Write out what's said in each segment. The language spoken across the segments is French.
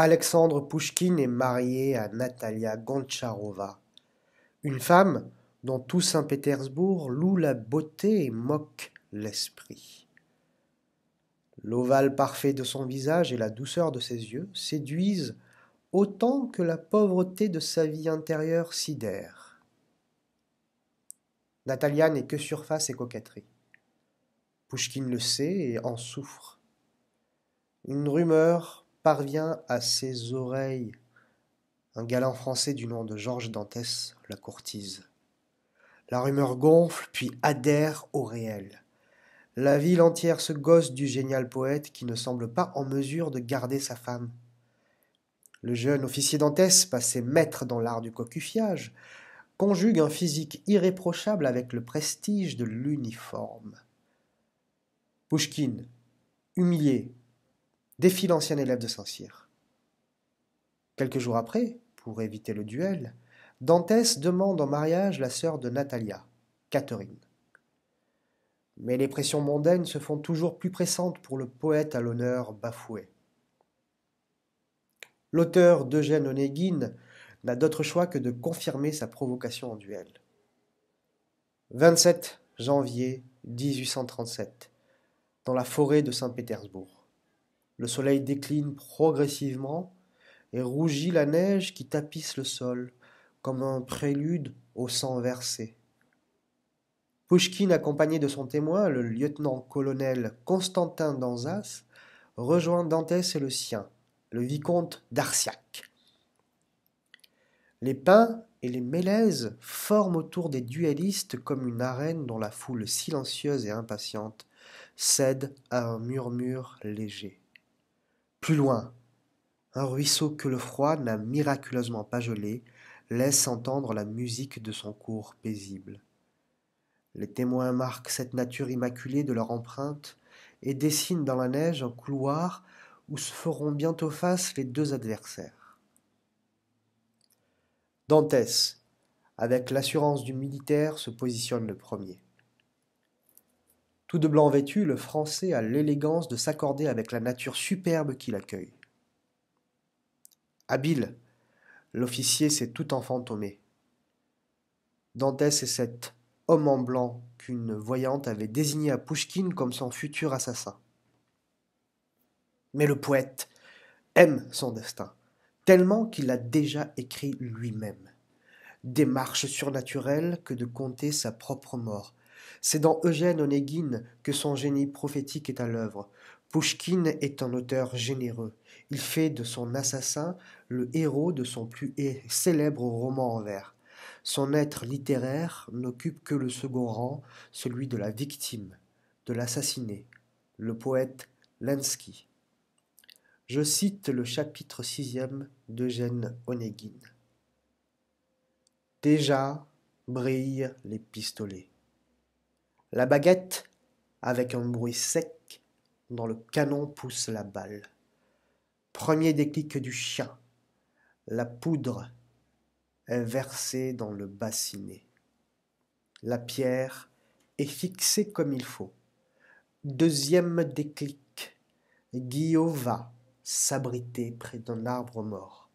Alexandre Pouchkine est marié à Natalia Goncharova, une femme dont tout Saint-Pétersbourg loue la beauté et moque l'esprit. L'ovale parfait de son visage et la douceur de ses yeux séduisent autant que la pauvreté de sa vie intérieure sidère. Natalia n'est que surface et coquetterie. Pouchkine le sait et en souffre. Une rumeur parvient à ses oreilles. Un galant français du nom de Georges Dantès la courtise. La rumeur gonfle, puis adhère au réel. La ville entière se gosse du génial poète qui ne semble pas en mesure de garder sa femme. Le jeune officier Dantès, passé maître dans l'art du cocufiage, conjugue un physique irréprochable avec le prestige de l'uniforme. Pouchkine, humilié, défie l'ancien élève de Saint-Cyr. Quelques jours après, pour éviter le duel, Dantès demande en mariage la sœur de Natalia, Catherine. Mais les pressions mondaines se font toujours plus pressantes pour le poète à l'honneur bafoué. L'auteur d'Eugène Onéguine n'a d'autre choix que de confirmer sa provocation en duel. 27 janvier 1837, dans la forêt de Saint-Pétersbourg. Le soleil décline progressivement et rougit la neige qui tapisse le sol, comme un prélude au sang versé. Pouchkine, accompagné de son témoin, le lieutenant-colonel Constantin d'Anzas, rejoint Dantès et le sien, le vicomte d'Arciac. Les pins et les mélèzes forment autour des duellistes comme une arène dont la foule silencieuse et impatiente cède à un murmure léger. Plus loin, un ruisseau que le froid n'a miraculeusement pas gelé laisse entendre la musique de son cours paisible. Les témoins marquent cette nature immaculée de leur empreinte et dessinent dans la neige un couloir où se feront bientôt face les deux adversaires. Dantès, avec l'assurance du militaire, se positionne le premier. Tout de blanc vêtu, le Français a l'élégance de s'accorder avec la nature superbe qui l'accueille. Habile, l'officier s'est tout enfantomé. Dantès est cet homme en blanc qu'une voyante avait désigné à Pouchkine comme son futur assassin. Mais le poète aime son destin, tellement qu'il l'a déjà écrit lui-même. Démarche surnaturelle que de compter sa propre mort, c'est dans Eugène Onéguine que son génie prophétique est à l'œuvre. Pouchkine est un auteur généreux. Il fait de son assassin le héros de son plus célèbre roman en vers. Son être littéraire n'occupe que le second rang, celui de la victime, de l'assassiné, le poète Lansky. Je cite le chapitre sixième d'Eugène Onéguine. Déjà brillent les pistolets. La baguette, avec un bruit sec, dans le canon pousse la balle. Premier déclic du chien. La poudre est versée dans le bassinet. La pierre est fixée comme il faut. Deuxième déclic. Guillaume va s'abriter près d'un arbre mort.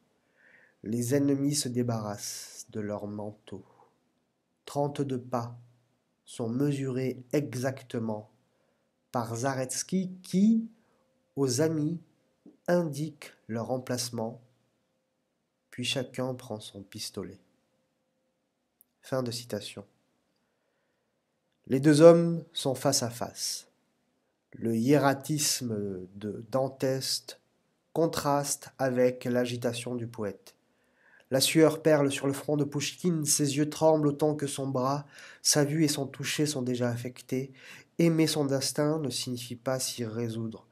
Les ennemis se débarrassent de leur manteau. Trente-deux pas sont mesurés exactement par Zaretsky qui, aux amis, indique leur emplacement, puis chacun prend son pistolet. Fin de citation. Les deux hommes sont face à face. Le hiératisme de Dantès contraste avec l'agitation du poète. La sueur perle sur le front de Pouchkine, ses yeux tremblent autant que son bras, sa vue et son toucher sont déjà affectés. Aimer son destin ne signifie pas s'y résoudre.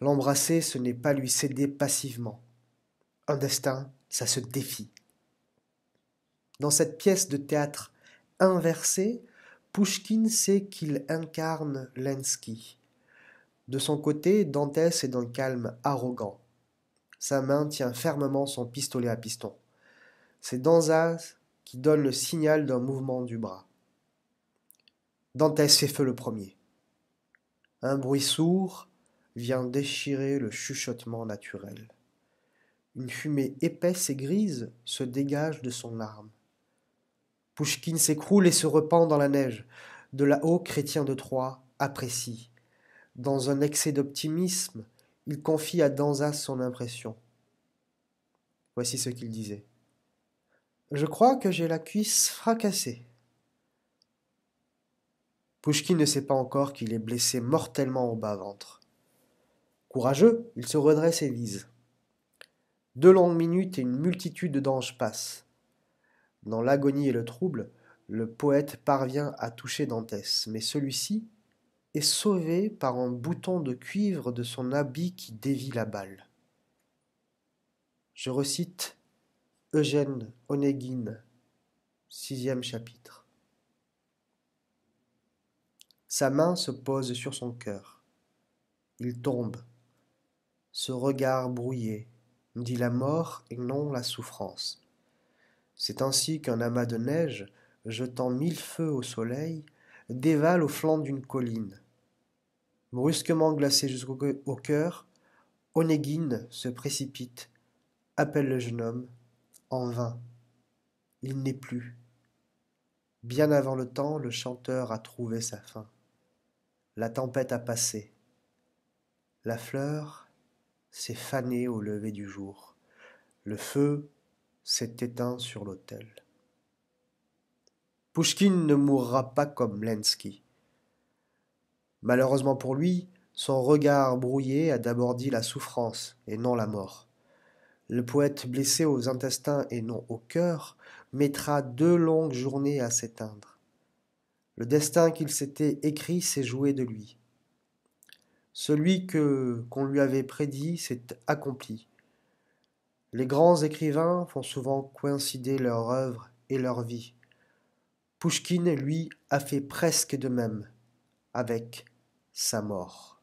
L'embrasser, ce n'est pas lui céder passivement. Un destin, ça se défie. Dans cette pièce de théâtre inversée, Pouchkine sait qu'il incarne Lenski. De son côté, Dantès est d'un calme arrogant. Sa main tient fermement son pistolet à piston. C'est Danzas qui donne le signal d'un mouvement du bras. Dantès fait feu le premier. Un bruit sourd vient déchirer le chuchotement naturel. Une fumée épaisse et grise se dégage de son arme. Pouchkine s'écroule et se repend dans la neige. De là-haut, Chrétien de Troyes apprécie. Dans un excès d'optimisme, il confie à Danzas son impression. Voici ce qu'il disait. Je crois que j'ai la cuisse fracassée. Pouchki ne sait pas encore qu'il est blessé mortellement au bas-ventre. Courageux, il se redresse et vise. Deux longues minutes et une multitude d'anges passent. Dans l'agonie et le trouble, le poète parvient à toucher Dantès, mais celui-ci est sauvé par un bouton de cuivre de son habit qui dévie la balle. Je recite Eugène Onéguine, sixième chapitre. Sa main se pose sur son cœur. Il tombe. Ce regard brouillé dit la mort et non la souffrance. C'est ainsi qu'un amas de neige, jetant mille feux au soleil, dévale au flanc d'une colline. Brusquement glacé jusqu'au cœur, Onéguine se précipite, appelle le jeune homme en vain. Il n'est plus. Bien avant le temps, le chanteur a trouvé sa fin. La tempête a passé. La fleur s'est fanée au lever du jour. Le feu s'est éteint sur l'autel. Pouchkine ne mourra pas comme Lenski. Malheureusement pour lui, son regard brouillé a d'abord dit la souffrance et non la mort. Le poète blessé aux intestins et non au cœur mettra deux longues journées à s'éteindre. Le destin qu'il s'était écrit s'est joué de lui. Celui que qu'on lui avait prédit s'est accompli. Les grands écrivains font souvent coïncider leur œuvre et leur vie. Pouchkine, lui, a fait presque de même, avec sa mort.